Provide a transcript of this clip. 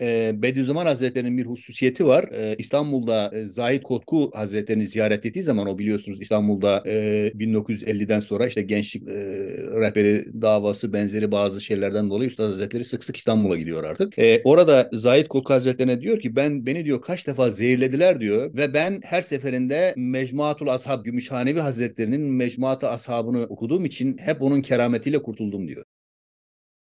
E, Bediüzzaman Hazretleri'nin bir hususiyeti var. E, İstanbul'da e, Zahid Kotku Hazretleri'ni ziyaret ettiği zaman o biliyorsunuz İstanbul'da 1950'den e, sonra işte gençlik e, rehberi davası benzeri bazı şeylerden dolayı Üstad Hazretleri sık sık İstanbul'a gidiyor artık. orada Zahid Kotku Hazretleri'ne diyor ki ben beni diyor kaç defa zehirlediler diyor ve ben her seferinde Mecmuatul Ashab Gümüşhanevi Hazretleri'nin Mecmuatı Ashab'ını okuduğum için hep onun kerametiyle kurtuldum diyor.